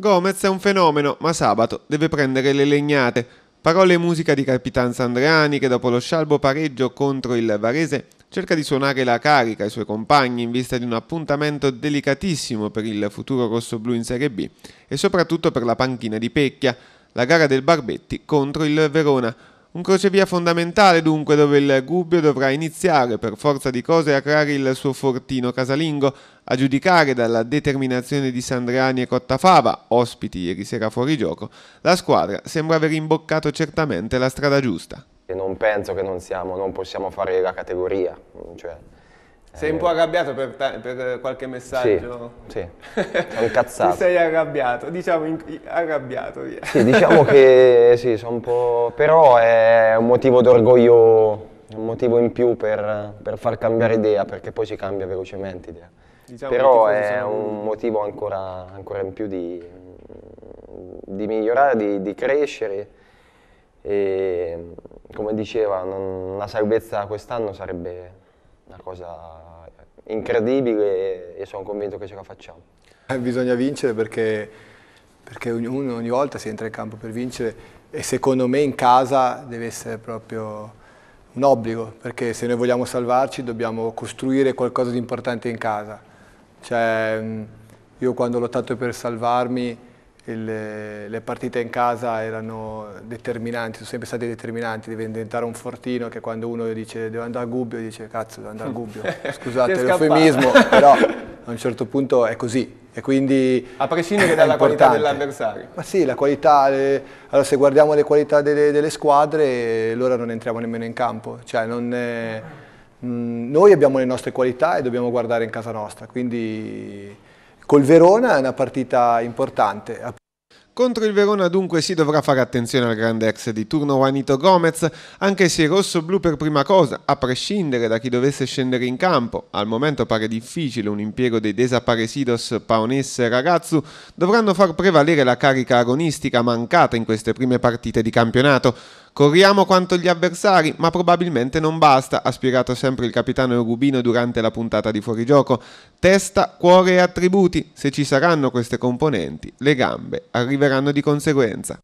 Gomez è un fenomeno, ma sabato deve prendere le legnate. Parole e musica di Capitan Sandrani che dopo lo scialbo pareggio contro il Varese cerca di suonare la carica ai suoi compagni in vista di un appuntamento delicatissimo per il futuro rosso-blu in Serie B e soprattutto per la panchina di Pecchia, la gara del Barbetti contro il Verona. Un crocevia fondamentale dunque dove il Gubbio dovrà iniziare per forza di cose a creare il suo fortino casalingo, a giudicare dalla determinazione di Sandriani e Cottafava, ospiti ieri sera fuori gioco, la squadra sembra aver imboccato certamente la strada giusta. E non penso che non, siamo, non possiamo fare la categoria, cioè sei un po' arrabbiato per, per eh, qualche messaggio? Sì, sì. sono incazzato. Ti sei arrabbiato, diciamo in, arrabbiato, via. Sì, diciamo che sì, sono un po'... però è un motivo d'orgoglio, un motivo in più per, per, far cambiare idea, perché poi si cambia velocemente idea. Diciamo però è sono... un motivo ancora, ancora in più di, di migliorare, di, di crescere e come diceva, non, la salvezza quest'anno sarebbe una cosa incredibile e sono convinto che ce la facciamo. Eh, bisogna vincere perché, perché ognuno, ogni volta si entra in campo per vincere e secondo me in casa deve essere proprio un obbligo perché se noi vogliamo salvarci dobbiamo costruire qualcosa di importante in casa. Cioè, io quando ho lottato per salvarmi il, le partite in casa erano determinanti, sono sempre state determinanti, deve diventare un fortino che quando uno dice devo andare a Gubbio, dice cazzo devo andare a Gubbio, scusate l'eufemismo, però a un certo punto è così e quindi a prescindere dalla qualità dell'avversario. Ma sì, la qualità, le... allora se guardiamo le qualità delle, delle squadre, allora non entriamo nemmeno in campo, cioè non è... mm, noi abbiamo le nostre qualità e dobbiamo guardare in casa nostra, quindi col Verona è una partita importante, contro il Verona dunque si dovrà fare attenzione al grande ex di turno Juanito Gomez, anche se rosso-blu per prima cosa, a prescindere da chi dovesse scendere in campo, al momento pare difficile un impiego dei desaparecidos Paonesse e Ragazzu, dovranno far prevalere la carica agonistica mancata in queste prime partite di campionato. Corriamo quanto gli avversari, ma probabilmente non basta, ha spiegato sempre il capitano Rubino durante la puntata di fuorigioco. Testa, cuore e attributi, se ci saranno queste componenti, le gambe arriveranno di conseguenza.